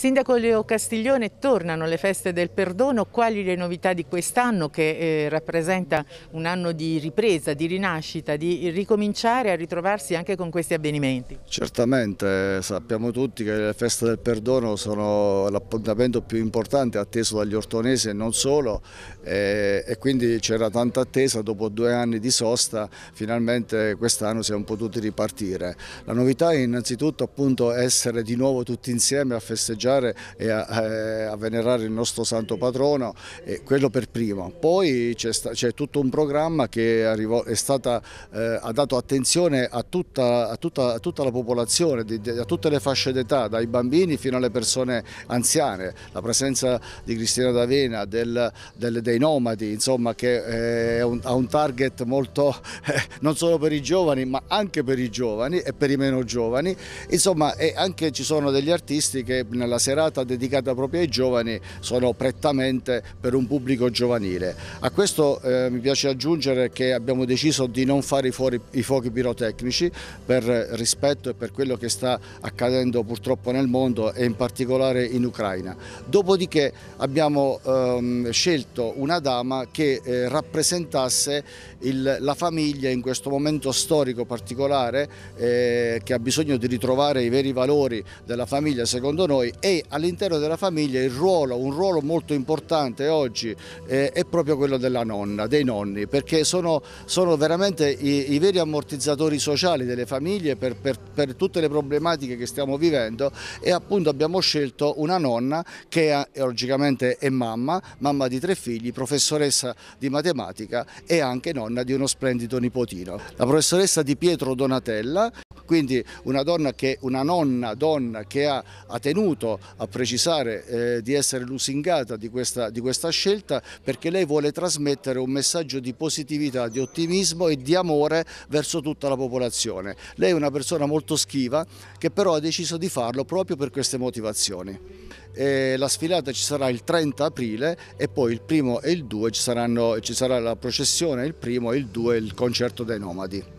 Sindaco Leo Castiglione, tornano le feste del perdono, quali le novità di quest'anno che eh, rappresenta un anno di ripresa, di rinascita, di ricominciare a ritrovarsi anche con questi avvenimenti? Certamente, sappiamo tutti che le feste del perdono sono l'appuntamento più importante atteso dagli ortonesi e non solo eh, e quindi c'era tanta attesa dopo due anni di sosta, finalmente quest'anno siamo potuti ripartire. La novità è innanzitutto appunto essere di nuovo tutti insieme a festeggiare festeggiare e a, a venerare il nostro santo patrono, quello per primo. Poi c'è tutto un programma che arrivò, stata, eh, ha dato attenzione a tutta, a tutta, a tutta la popolazione, di, di, a tutte le fasce d'età, dai bambini fino alle persone anziane. La presenza di Cristina D'Avena, del, del, dei nomadi, insomma, che eh, è un, ha un target molto eh, non solo per i giovani, ma anche per i giovani e per i meno giovani. Insomma, e anche ci sono degli artisti che nella serata dedicata proprio ai giovani sono prettamente per un pubblico giovanile. A questo eh, mi piace aggiungere che abbiamo deciso di non fare i, fuori, i fuochi pirotecnici per rispetto e per quello che sta accadendo purtroppo nel mondo e in particolare in Ucraina. Dopodiché abbiamo ehm, scelto una dama che eh, rappresentasse il, la famiglia in questo momento storico particolare eh, che ha bisogno di ritrovare i veri valori della famiglia secondo noi e all'interno della famiglia il ruolo, un ruolo molto importante oggi eh, è proprio quello della nonna, dei nonni, perché sono, sono veramente i, i, veri ammortizzatori sociali delle famiglie per, per, per, tutte le problematiche che stiamo vivendo e appunto abbiamo scelto una nonna che è, logicamente è mamma, mamma di tre figli, professoressa di matematica e anche nonna di uno splendido nipotino. La professoressa di Pietro Donatella quindi una donna che, una nonna donna che ha, ha tenuto a precisare eh, di essere lusingata di questa, di questa scelta perché lei vuole trasmettere un messaggio di positività, di ottimismo e di amore verso tutta la popolazione. Lei è una persona molto schiva che però ha deciso di farlo proprio per queste motivazioni. E la sfilata ci sarà il 30 aprile e poi il primo e il 2 ci, saranno, ci sarà la processione il primo e il 2 il concerto dei nomadi.